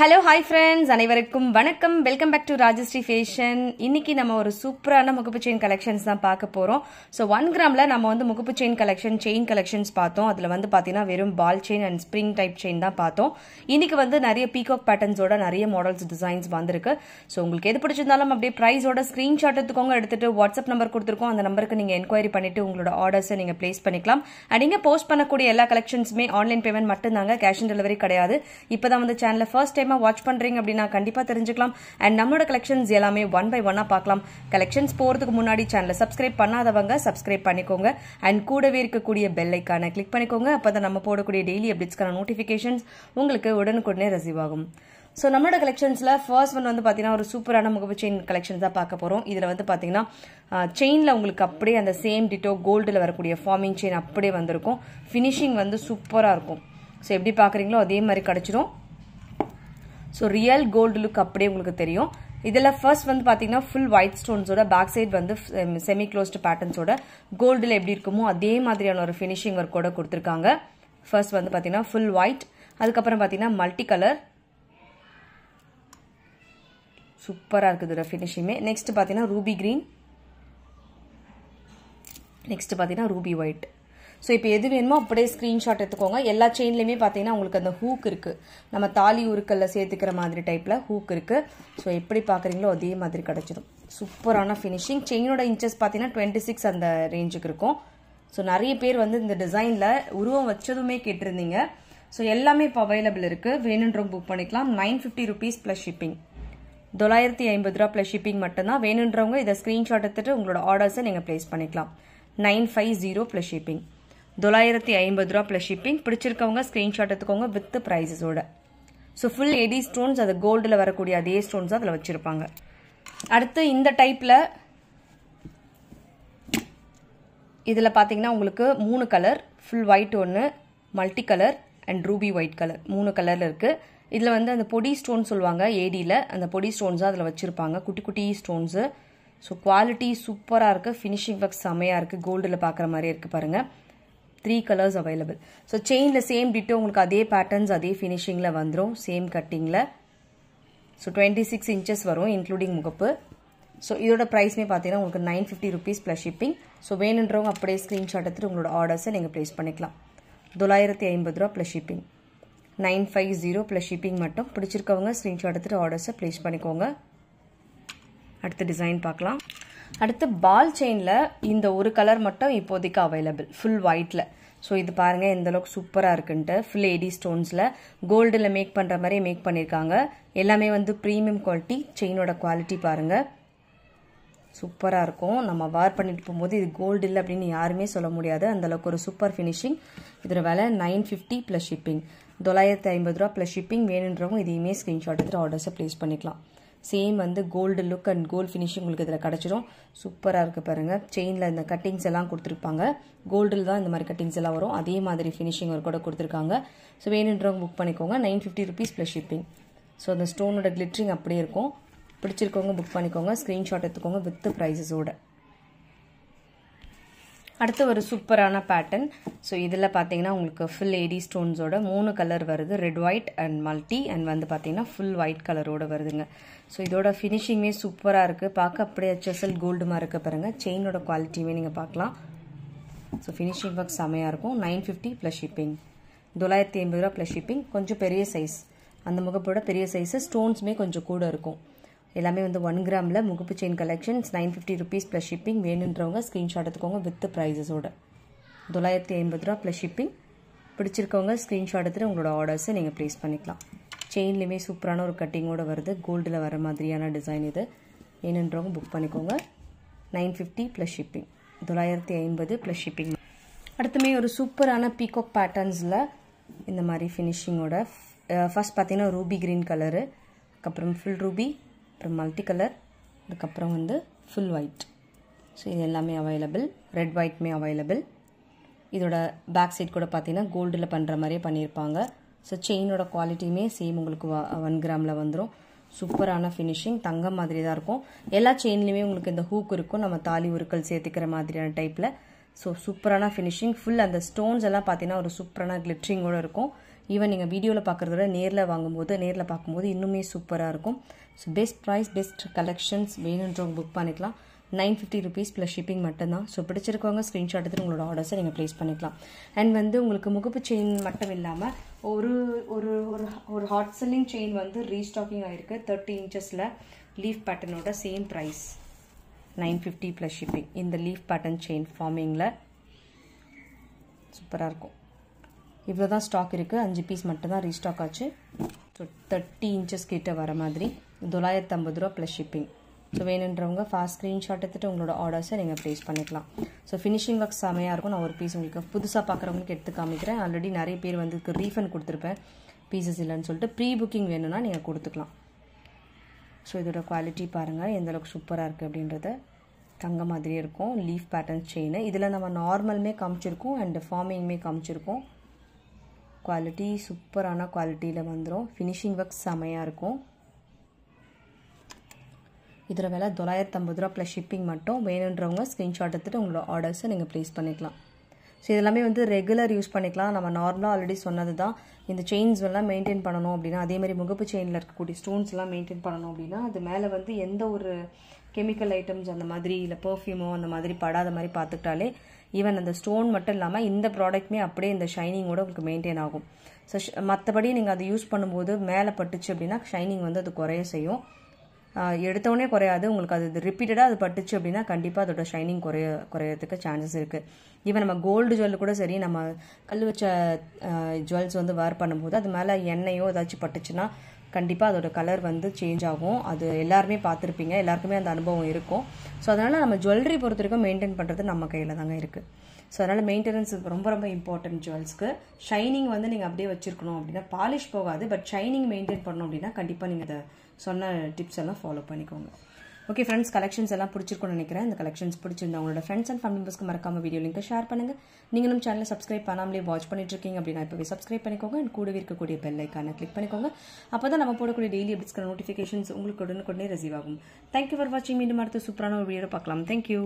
hello hi friends அனைவருக்கும் வணக்கம் welcome back to Rajashree fashion இன்னைக்கு நம்ம ஒரு சூப்பரான முகப்பு செயின் கலெக்ஷன்ஸ் தான் பார்க்க போகிறோம் ஸோ ஒன் கிராமில் நம்ம வந்து முகப்பு செயின் கலெக்ஷன் செயின் கலெக்ஷன்ஸ் பார்த்தோம் அதில் வந்து பார்த்தீங்கன்னா வெறும் ball chain and spring type chain தான் பார்த்தோம் இன்னைக்கு வந்து நிறைய பீகாக் பேட்டர்ன்ஸோட நிறைய மாடல்ஸ் டிசைன்ஸ் வந்திருக்கு ஸோ உங்களுக்கு எது பிடிச்சிருந்தாலும் அப்படியே ப்ரைஸோட ஸ்க்ரீன்ஷாட் எடுத்துக்கோங்க எடுத்துட்டு வாட்ஸ்அப் நம்பர் கொடுத்துருக்கோம் அந்த நம்பருக்கு நீங்கள் என்கொயரி பண்ணிட்டு உங்களோட ஆர்டர்ஸை நீங்கள் பிளேஸ் பண்ணிக்கலாம் அண்ட் நீங்கள் போஸ்ட் பண்ணக்கூடிய எல்லா கலெக்ஷன்ஸுமே ஆன்லைன் பேமெண்ட் மட்டும்தாங்க கேஷ் ஆன் டெலிவரி கிடையாது இப்போ தான் வந்து சேனலில் ஃபர்ஸ்ட் டைம் டைமா வாட்ச் பண்ணுறீங்க அப்படின்னா கண்டிப்பாக தெரிஞ்சுக்கலாம் அண்ட் நம்மளோட கலெக்ஷன்ஸ் எல்லாமே ஒன் பை ஒன்னாக பார்க்கலாம் கலெக்ஷன்ஸ் போகிறதுக்கு முன்னாடி சேனலை சப்ஸ்கிரைப் பண்ணாதவங்க சப்ஸ்கிரைப் பண்ணிக்கோங்க அண்ட் கூடவே இருக்கக்கூடிய பெல் ஐக்கானை கிளிக் பண்ணிக்கோங்க அப்போ தான் நம்ம போடக்கூடிய டெய்லி அப்டேட்ஸ்க்கான நோட்டிஃபிகேஷன்ஸ் உங்களுக்கு உடனுக்குடனே ரிசீவ் ஆகும் ஸோ நம்மளோட கலெக்ஷன்ஸில் ஃபர்ஸ்ட் ஒன் வந்து பார்த்தீங்கன்னா ஒரு சூப்பரான முகப்பு செயின் கலெக்ஷன்ஸ் தான் பார்க்க போகிறோம் இதில் வந்து பார்த்தீங்கன்னா செயினில் உங்களுக்கு அப்படியே அந்த சேம் டிட்டோ கோல்டில் வரக்கூடிய ஃபார்மிங் செயின் அப்படியே வந்திருக்கும் ஃபினிஷிங் வந்து சூப்பராக இருக்கும் ஸோ எப்படி பார்க்குறீங்களோ அதே மாதிரி கிடச்சிரும் ஸோ ரியல் கோல்டு லுக் அப்படியே உங்களுக்கு தெரியும் இதில் ஃபர்ஸ்ட் வந்து பார்த்தீங்கன்னா ஃபுல் ஒயிட் ஸ்டோன்ஸோட பேக் சைட் வந்து செமி க்ளோஸ்டு பேட்டர்ன்ஸோட கோல்டில் எப்படி இருக்குமோ அதே மாதிரியான ஒரு ஃபினிஷிங் ஒர்க் கூட கொடுத்துருக்காங்க ஃபர்ஸ்ட் வந்து பார்த்தீங்கன்னா ஃபுல் ஒயிட் அதுக்கப்புறம் பார்த்தீங்கன்னா மல்டி கலர் சூப்பராக இருக்குது ஃபினிஷிங்குமே நெக்ஸ்ட் பார்த்தீங்கன்னா ரூபி க்ரீன் நெக்ஸ்ட் பார்த்தீங்கன்னா ரூபி ஒயிட் ஸோ இப்போ எது வேணுமோ அப்படியே ஸ்க்ரீன்ஷாட் எடுத்துக்கோங்க எல்லா செயின்லேயுமே பார்த்தீங்கன்னா உங்களுக்கு அந்த ஹூக் இருக்குது நம்ம தாலி உருக்கல்ல சேர்த்துக்கிற மாதிரி டைப்பில் ஹூக் இருக்குது ஸோ எப்படி பார்க்குறீங்களோ அதே மாதிரி கிடச்சிடும் சூப்பரான ஃபினிஷிங் செயினோட இன்ச்சஸ் பார்த்தீங்கன்னா டுவெண்ட்டி சிக்ஸ் அந்த ரேஞ்சுக்கு இருக்கும் ஸோ நிறைய பேர் வந்து இந்த டிசைனில் உருவம் வச்சதுமே கேட்டிருந்தீங்க ஸோ எல்லாமே இப்போ அவைலபிள் இருக்குது வேணுன்றவங்க புக் பண்ணிக்கலாம் nine fifty rupees plus shipping தொள்ளாயிரத்தி ஐம்பது ரூபா ப்ளஸ் ஷிப்பிங் மட்டும்தான் வேணுன்றவங்க இதை ஸ்க்ரீன்ஷாட் எடுத்துகிட்டு உங்களோட ஆர்டர்ஸை நீங்கள் ப்ளேஸ் பண்ணிக்கலாம் nine five zero plus shipping தொள்ளாயிரத்தி ஐம்பது ரூபா ப்ளஸ் ஷிப்பிங் பிடிச்சிருக்கவங்க ஸ்க்ரீன்ஷாட் எடுத்துக்கோங்க வித் ப்ரைஸஸோட ஸோ ஃபுல் எடி ஸ்டோன்ஸ் அது கோல்டில் வரக்கூடிய அதே ஸ்டோன்ஸ் அதில் வச்சுருப்பாங்க அடுத்து இந்த டைப்பில் இதில் பார்த்தீங்கன்னா உங்களுக்கு மூணு கலர் ஃபுல் ஒயிட் ஒன்று multi colour and ruby white colour மூணு கலரில் இருக்குது இதில் வந்து அந்த பொடி ஸ்டோன் சொல்லுவாங்க ஏடியில் அந்த பொடி ஸ்டோன்ஸாக அதில் வச்சுருப்பாங்க குட்டி குட்டி ஸ்டோன்ஸு ஸோ குவாலிட்டி சூப்பராக இருக்குது ஃபினிஷிங் ஒர்க் செம்மையாக இருக்குது கோல்டில் பார்க்குற மாதிரி இருக்குது பாருங்கள் த்ரீ கலர்ஸ் அவைலபிள் ஸோ செயினில் சேம் டிட்டோ உங்களுக்கு அதே பேட்டர்ன்ஸ் அதே ஃபினிஷிங்கில் வந்துடும் சேம் கட்டிங்கில் ஸோ டுவெண்ட்டி சிக்ஸ் இன்ச்சஸ் வரும் இன்க்ளூடிங் முகப்பு ஸோ இதோட ப்ரைஸ்மே பார்த்தீங்கன்னா உங்களுக்கு nine fifty rupees plus shipping so வேணுன்றவங்க அப்படியே ஸ்க்ரீன்ஷாட் எடுத்துட்டு உங்களோட ஆர்டர்ஸை நீங்கள் ப்ளேஸ் பண்ணிக்கலாம் தொள்ளாயிரத்தி ஐம்பது ரூபா plus shipping nine five zero plus shipping மட்டும் பிடிச்சிருக்கவங்க ஸ்க்ரீன்ஷாட் எடுத்துகிட்டு ஆர்டர்ஸை ப்ளேஸ் பண்ணிக்கோங்க அடுத்த டிசைன் பார்க்கலாம் அடுத்து பால் செயினில் இந்த ஒரு கலர் மட்டும் இப்போதைக்கு அவைலபிள் ஃபுல் ஒயிட்டில் ஸோ இது பாருங்கள் எந்த அளவுக்கு சூப்பராக இருக்குன்ட்டு ஃபுல் ஏடி ஸ்டோன்ஸில் கோல்டில் மேக் பண்ணுற மாதிரி மேக் பண்ணியிருக்காங்க எல்லாமே வந்து ப்ரீமியம் குவாலிட்டி செயினோட குவாலிட்டி பாருங்கள் சூப்பராக இருக்கும் நம்ம வார் பண்ணிட்டு போகும்போது இது கோல்டு இல்லை அப்படின்னு யாருமே சொல்ல முடியாது அந்தளவுக்கு ஒரு சூப்பர் ஃபினிஷிங் இதோட விலை நைன் ஃபிஃப்டி ப்ளஸ் ஷிப்பிங் தொள்ளாயிரத்தி ஐம்பது ரூபா ப்ளஸ் ஷிப்பிங் வேணுன்றவங்க இதையுமே ஸ்க்ரீன்ஷாட் எடுத்துட்டு ஆர்டர்ஸை ப்ளேஸ் பண்ணிக்கலாம் சேம் வந்து gold look and gold finishing உங்களுக்கு இதில் கிடச்சிரும் சூப்பராக இருக்குது பாருங்கள் செயினில் இந்த கட்டிங்ஸ் எல்லாம் கொடுத்துருப்பாங்க கோல்டில் தான் இந்த மாதிரி கட்டிங்ஸ் எல்லாம் வரும் அதே மாதிரி ஃபினிஷிங் ஒரு கூட கொடுத்துருக்காங்க ஸோ வேணுன்றவங்க புக் பண்ணிக்கோங்க nine fifty rupees plus shipping so அந்த ஸ்டோனோட கிளிட்ரிங் அப்படியே இருக்கும் பிடிச்சிருக்கவங்க புக் பண்ணிக்கோங்க ஸ்க்ரீன்ஷாட் எடுத்துக்கோங்க வித் ப்ரைஸஸோட அடுத்து ஒரு சூப்பரான பேட்டர்ன் ஸோ இதில் பார்த்தீங்கன்னா உங்களுக்கு ஃபுல் ஏடி ஸ்டோன்ஸோட மூணு கலர் வருது red white and multi and வந்து பார்த்தீங்கன்னா ஃபுல் ஒயிட் கலரோட வருதுங்க ஸோ இதோட ஃபினிஷிங்கே சூப்பராக இருக்குது பார்க்க அப்படியே செசல் கோல்டுமாக இருக்க பாருங்கள் செயினோட குவாலிட்டியுமே நீங்கள் பார்க்கலாம் ஸோ ஃபினிஷிங் ஒர்க் செமையாக இருக்கும் நைன் ஃபிஃப்டி ப்ளஸ் ஷிப்பிங் தொள்ளாயிரத்தி ஐம்பது ரூபா ப்ளஸ் ஷிப்பிங் கொஞ்சம் பெரிய சைஸ் அந்த முகப்போட பெரிய சைஸு ஸ்டோன்ஸுமே கொஞ்சம் கூட இருக்கும் எல்லாமே வந்து ஒன் கிராமில் முகப்பு chain collections nine fifty rupees plus shipping வேணுன்றவங்க ஸ்க்ரீன்ஷாட் எடுத்துக்கோங்க வித் ப்ரைஸஸோட தொள்ளாயிரத்தி ஐம்பது ரூபா ப்ளஸ் ஷிப்பிங் பிடிச்சிருக்கவங்க ஸ்க்ரீன்ஷாட் எடுத்துகிட்டு உங்களோட ஆர்டர்ஸை நீங்கள் ப்ளேஸ் பண்ணிக்கலாம் செயின்லேயுமே சூப்பரான ஒரு கட்டிங்கோடு வருது கோல்டில் வர மாதிரியான டிசைன் இது வேணுன்றவங்க புக் பண்ணிக்கோங்க நைன் ஃபிஃப்டி ப்ளஸ் ஷிப்பிங் தொள்ளாயிரத்தி ஐம்பது ப்ளஸ் ஷிப்பிங் அடுத்துமே ஒரு சூப்பரான பீகாக் பேட்டர்ன்ஸில் இந்த மாதிரி ஃபினிஷிங்கோட ஃபஸ்ட் பார்த்தீங்கன்னா ரூபி க்ரீன் கலரு அதுக்கப்புறம் ஃபுல் ரூபி அப்புறம் மல்டி கலர் அதுக்கப்புறம் வந்து ஃபுல் ஒயிட் ஸோ இது எல்லாமே அவைலபிள் ரெட் ஒயிட்மே அவைலபிள் இதோட பேக் சைட் கூட பார்த்தீங்கன்னா கோல்டில் பண்ணுற மாதிரியே பண்ணியிருப்பாங்க ஸோ செயினோட குவாலிட்டியுமே சேம் உங்களுக்கு ஒன் கிராமில் வந்துடும் சூப்பரான ஃபினிஷிங் தங்கம் மாதிரி தான் இருக்கும் எல்லா செயின்லேயுமே உங்களுக்கு இந்த ஹூக் இருக்கும் நம்ம தாலி உருக்கள் சேர்த்துக்கிற மாதிரியான டைப்பில் ஸோ சூப்பரான ஃபினிஷிங் ஃபுல் அந்த ஸ்டோன்ஸ் எல்லாம் பார்த்தீங்கன்னா ஒரு சூப்பரான கிளிட்ரிங்கோடு இருக்கும் ஈவன் நீங்கள் வீடியோவில் பார்க்குறத விட நேரில் வாங்கும்போது நேரில் பார்க்கும்போது இன்னுமே சூப்பராக இருக்கும் so best price best collections வேணுன்றவங்க புக் பண்ணிக்கலாம் nine fifty rupees plus shipping மட்டும்தான் ஸோ பிடிச்சிருக்கவங்க ஸ்க்ரீன்ஷாட் எடுத்து உங்களோட ஆர்டர்ஸை நீங்கள் ப்ளேஸ் பண்ணிக்கலாம் அண்ட் வந்து உங்களுக்கு முகப்பு செயின் மட்டும் இல்லாமல் ஒரு ஒரு ஒரு ஒரு ஹாட் செல்லிங் செயின் வந்து ரீஸ்டாக்கிங் ஆகிருக்கு தேர்ட்டி இன்ச்சஸில் லீஃப் பேட்டர்னோட same price nine fifty plus shipping இந்த லீஃப் பேட்டர்ன் செயின் ஃபார்மிங்கில் சூப்பராக இருக்கும் இவ்வளோ தான் ஸ்டாக் இருக்குது அஞ்சு பீஸ் மட்டும் தான் ரீஸ்டாக் ஆச்சு ஸோ தேர்ட்டி இன்ச்சஸ் கிட்டே வர மாதிரி தொள்ளாயிரத்து ஐம்பது ரூபா ப்ளஸ் ஷிப்பிங் ஸோ வேணுன்றவங்க ஃபாஸ்ட் ஸ்க்ரீன்ஷாட் எடுத்துகிட்டு உங்களோட ஆர்டர்ஸை நீங்கள் ப்ளேஸ் பண்ணிக்கலாம் ஸோ ஃபினிஷிங் ஒர்க் செமையாக இருக்கும் நான் ஒரு பீஸ் உங்களுக்கு புதுசாக பார்க்குறவங்களுக்கு எடுத்து காமிக்கிறேன் ஆல்ரெடி நிறைய பேர் வந்து ரீஃபண்ட் கொடுத்துருப்பேன் பீசஸ் இல்லைன்னு சொல்லிட்டு ப்ரீ புக்கிங் வேணும்னா நீங்கள் கொடுத்துக்கலாம் ஸோ இதோட குவாலிட்டி பாருங்கள் எந்தளவுக்கு சூப்பராக இருக்குது அப்படின்றத தங்க மாதிரியே இருக்கும் லீஃப் பேட்டர்ன் செயின் இதில் நம்ம நார்மலுமே காமிச்சிருக்கோம் அண்ட் ஃபார்மிங்குமே காமிச்சிருக்கோம் குவாலிட்டி சூப்பரான குவாலிட்டியில் வந்துடும் ஃபினிஷிங் ஒர்க் செமையாக இருக்கும் இதில் விலை தொள்ளாயிரத்தம்பது ரூபா ப்ளஸ் ஷிப்பிங் மட்டும் வேணுன்றவங்க ஸ்க்ரீன்ஷாட் எடுத்துகிட்டு உங்களோட ஆர்டர்ஸை நீங்கள் ப்ளேஸ் பண்ணிக்கலாம் ஸோ இதெல்லாமே வந்து ரெகுலர் யூஸ் பண்ணிக்கலாம் நம்ம நார்மலாக ஆல்ரெடி சொன்னது தான் இந்த செயின்ஸ் எல்லாம் மெயின்டைன் பண்ணணும் அப்படின்னா அதேமாதிரி முகப்பு செயினில் இருக்கக்கூடிய ஸ்டோன்ஸ் எல்லாம் மெயின்டைன் பண்ணணும் அப்படின்னா அது மேலே வந்து எந்த ஒரு கெமிக்கல் ஐட்டம்ஸ் அந்த மாதிரி இல்லை பர்ஃப்யூமோ அந்த மாதிரி படாத மாதிரி பார்த்துக்கிட்டாலே ஈவன் அந்த ஸ்டோன் மட்டும் இல்லாமல் இந்த ப்ராடக்ட்மே அப்படியே இந்த ஷைனிங்கோட உங்களுக்கு மெயின்டைன் ஆகும் ஸோ மற்றபடி நீங்கள் அதை யூஸ் பண்ணும்போது மேலே பட்டுச்சு அப்படின்னா ஷைனிங் வந்து அது குறைய செய்யும் எடுத்தோடனே குறையாது உங்களுக்கு அது ரிப்பீட்டடாக அது பட்டுச்சு அப்படின்னா கண்டிப்பாக அதோட ஷைனிங் குறைய குறையிறதுக்கு சான்சஸ் இருக்குது ஈவன் நம்ம கோல்டு ஜுவல் கூட சரி நம்ம கல் வச்ச ஜுவல்ஸ் வந்து வேர் பண்ணும்போது அது மேலே எண்ணெயோ ஏதாச்சும் பட்டுச்சுன்னா கண்டிப்பாக அதோட கலர் வந்து சேஞ்ச் ஆகும் அது எல்லாருமே பார்த்துருப்பீங்க எல்லாருக்குமே அந்த அனுபவம் இருக்கும் ஸோ அதனால் நம்ம ஜுவல்லரி பொறுத்த வரைக்கும் மெயின்டைன் பண்ணுறது நம்ம கையில் தாங்க இருக்குது ஸோ அதனால் மெயின்டெனன்ஸ் ரொம்ப ரொம்ப இம்பார்ட்டன்ட் ஜுவல்ஸ்க்கு ஷைனிங் வந்து நீங்கள் அப்படியே வச்சுருக்கணும் அப்படின்னா பாலிஷ் போகாது பட் ஷைனிங் மெயின்டைன் பண்ணணும் அப்படின்னா கண்டிப்பாக நீங்கள் இதை சொன்ன டிப்ஸ் எல்லாம் ஃபாலோ பண்ணிக்கோங்க ஓகே ஃப்ரெண்ட்ஸ் கலெக்ஷன்ஸ் எல்லாம் பிடிச்சிருக்கும்னு நினைக்கிறேன் இந்த கலெக்ஷன்ஸ் பிடிச்சிருந்தா உங்களோட ஃப்ரெண்ட்ஸ் அண்ட் ஃபேமிலி மெம்பர்ஸ்க்கு மறக்காம வீடியோ லிங்க் ஷேர் பண்ணுங்க நீங்கள் நம்ம சேனலை சப்ஸ்கிரைப் பண்ணாமலே வாட்ச் பண்ணிட்டு இருக்கீங்க அப்படின்னா இப்போ சப்ஸ்கிரைப் பண்ணிக்கோங்க அண்ட் கூட இருக்கக்கூடிய பெல் ஐக்கான கிளிக் பண்ணிக்கோங்க அப்போ தான் நம்ம போடக்கூடிய டெய்லி அப்டிஸ்கிற நோட்டிஃபிகேஷன்ஸ் உங்களுக்கு கொண்டே ரிசீவ் ஆகும் தேங்க்யூ ஃபார் வாட்சிங் மீண்டும் அடுத்த சூப்பரான ஒரு வீடியோ பார்க்கலாம் தேங்க்யூ